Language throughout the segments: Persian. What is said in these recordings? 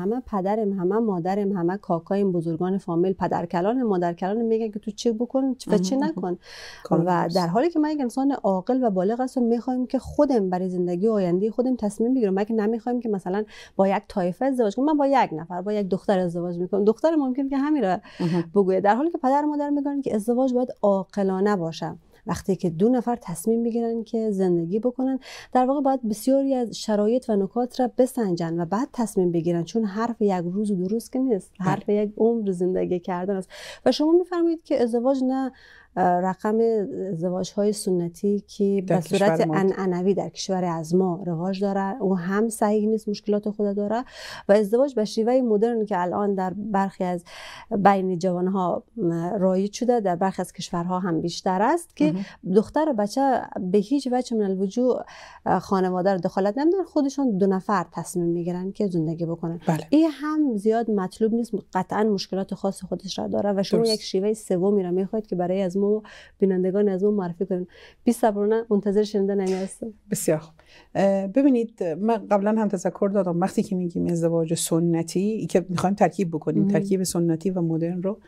همه پدرم همه مادرم همه کاکایم بزرگان فامیل مادر کلان میگن که تو چی بکن و چی نکن و در حالی که من یک انسان عاقل و بالغ هستم میخوایم که خودم برای زندگی آینده خودم تصمیم بگیرم من که نمیخوایم که مثلا با یک طایفه ازدواج کنم من با یک نفر با یک دختر ازدواج میکنم دختر ممکن که همین را بگوید در حالی که پدر مادر میگن که ازدواج باید عاقلانه باشه وقتی که دو نفر تصمیم میگیرن که زندگی بکنن در واقع باید بسیاری از شرایط و نکات را بسنجن و بعد تصمیم بگیرن چون حرف یک روز و دو روز که نیست بله. حرف یک عمر زندگی کردن است و شما میفرمایید که ازدواج نه رقم ازدواج های سنتی که به صورت انعنوی در کشور از ما رواج داره او هم صحیح نیست مشکلات خود داره و ازدواج به شیوه مدرن که الان در برخی از بین جوان ها رایج شده در برخی از کشورها هم بیشتر است که دختر و بچه به هیچ وجه من الوجو خانواده رو دخالت نمیدن خودشان دو نفر تصمیم میگیرن که زندگی بکنن بله. این هم زیاد مطلوب نیست قطعا مشکلات خاص خودش را داره و شما یک شیوه سومی را میخواید که برای از ما و بینندگان از ما معرفی کنیم بی صبرانه منتظر شنیدن بسیار خوب ببینید من قبلا هم تذکر دادم وقتی که میگیم ازدواج سنتی ای که میخوایم ترکیب بکنیم ترکیب سنتی و مدرن رو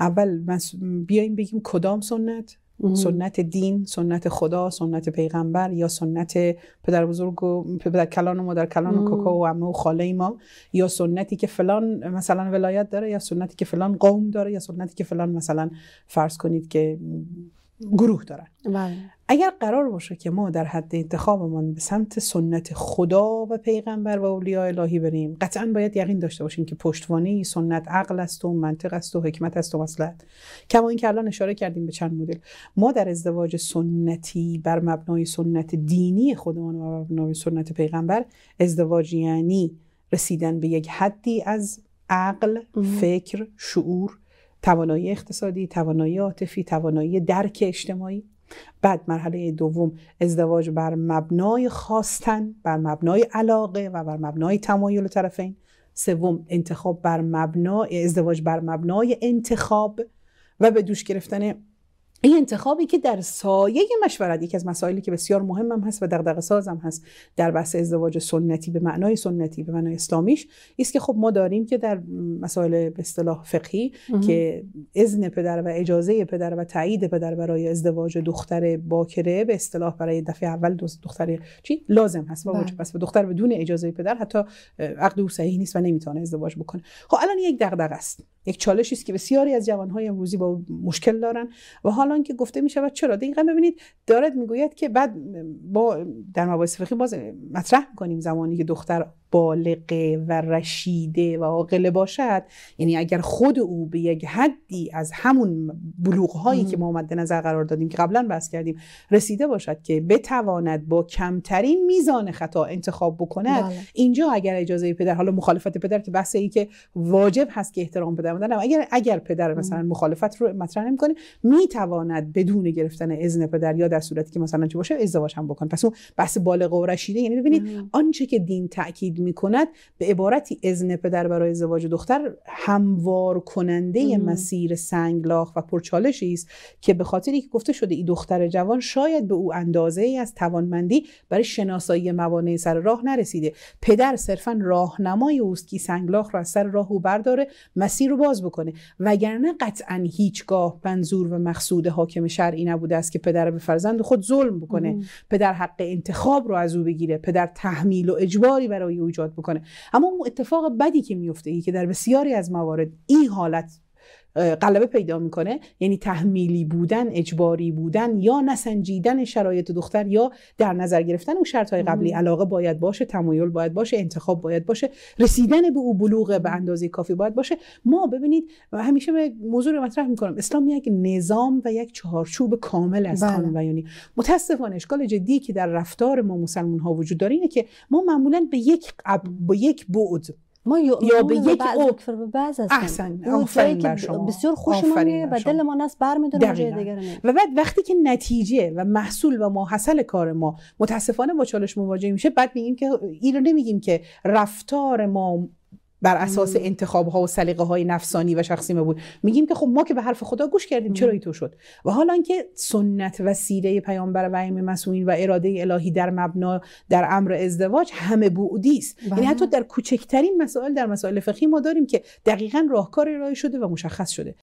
اول بیایم بگیم کدام سنت سنت دین سنت خدا سنت پیغمبر یا سنت پدر بزرگ و پدر کلان و مادر کلان و کاکا و عمه و خاله ما یا سنتی که فلان مثلا ولایت داره یا سنتی که فلان قوم داره یا سنتی که فلان مثلا فرض کنید که گروه دارن بله. اگر قرار باشه که ما در حد انتخابمان به سمت سنت خدا و پیغمبر و اولیاء الهی بریم قطعا باید یقین داشته باشیم که پشتوانه سنت عقل است و منطق است و حکمت است و مصلحت کما اینکه الان اشاره کردیم به چند مدل ما در ازدواج سنتی بر مبنای سنت دینی خودمان و مبنای سنت پیغمبر ازدواج یعنی رسیدن به یک حدی از عقل، فکر، شعور توانایی اقتصادی توانایی عاطفی توانایی درک اجتماعی بعد مرحله دوم ازدواج بر مبنای خواستن بر مبنای علاقه و بر مبنای تمایل طرفین سوم انتخاب بر مبنای ازدواج بر مبنای انتخاب و به دوش گرفتن این انتخابی که در سایه مشورت یکی از مسائلی که بسیار مهمم هست و دغدغه سازم هست در بحث ازدواج سنتی به معنای سنتی به معنای اسلامیش است که خب ما داریم که در مسائل به اصطلاح فقهی که اذن پدر و اجازه پدر و تایید پدر برای ازدواج دختر باکره به اصطلاح برای دفعه اول دختر چی لازم هست و بله. واجب به و دختر بدون اجازه پدر حتی عقد او صحیح نیست و نمیتونه ازدواج بکنه خب الان یک دغدغه است یک چالشی است که بسیاری از جوانهای امروزی با مشکل دارن و حالا که گفته می شود چرا دقیقا ببینید دارد میگوید که بعد با در مباحث فقهی باز مطرح میکنیم زمانی که دختر بالغه و رشیده و عاقله باشد یعنی اگر خود او به یک حدی از همون بلوغ هایی که ما مد نظر قرار دادیم که قبلا بحث کردیم رسیده باشد که بتواند با کمترین میزان خطا انتخاب بکند بله. اینجا اگر اجازه پدر حالا مخالفت پدر که بحث ای که واجب هست که احترام پدر بدن اگر اگر پدر مثلا مخالفت رو مطرح نمیکنه میتواند بدون گرفتن اذن پدر یا در صورتی که مثلا چه باشه ازدواج هم بکنه پس اون بحث بالغ و رشیده یعنی ببینید آنچه که دین تاکید می کند به عبارتی اذن پدر برای ازدواج دختر هموار کننده مسیر سنگلاخ و پرچالشی است که به خاطر که گفته شده این دختر جوان شاید به او اندازه ای از توانمندی برای شناسایی موانع سر راه نرسیده پدر صرفا راهنمای اوست که سنگلاخ را از سر راه او برداره مسیر رو باز بکنه وگرنه قطعا هیچگاه منظور و مقصود حاکم شرعی نبوده است که پدر به فرزند خود ظلم بکنه پدر حق انتخاب رو از او بگیره پدر تحمیل و اجباری برای او ایجاد بکنه اما اون اتفاق بدی که میفته ای که در بسیاری از موارد این حالت قلبه پیدا میکنه یعنی تحمیلی بودن اجباری بودن یا نسنجیدن شرایط دختر یا در نظر گرفتن اون شرط های قبلی علاقه باید باشه تمایل باید باشه انتخاب باید باشه رسیدن به او بلوغ به اندازه کافی باید باشه ما ببینید و همیشه به موضوع رو مطرح میکنم اسلام یک نظام و یک چهارچوب کامل از بله. قانون بیانی متاسفانه اشکال جدی که در رفتار ما مسلمان ها وجود داره اینه که ما معمولا به یک به یک بعد ما یا به یک او به بعض احسن آفرین بر شما بسیار خوشمونه و دل ما نست برمیداره جای و بعد وقتی که نتیجه و محصول و ماحصل کار ما متاسفانه با چالش مواجه میشه بعد میگیم که این رو نمیگیم که رفتار ما بر اساس انتخاب ها و سلیقه های نفسانی و شخصی ما بود میگیم که خب ما که به حرف خدا گوش کردیم چرا تو شد و حالا اینکه سنت و سیره پیامبر و ائمه مسئولین و اراده الهی در مبنا در امر ازدواج همه بعدی است بله. یعنی حتی در کوچکترین مسائل در مسائل فقهی ما داریم که دقیقا راهکار ارائه شده و مشخص شده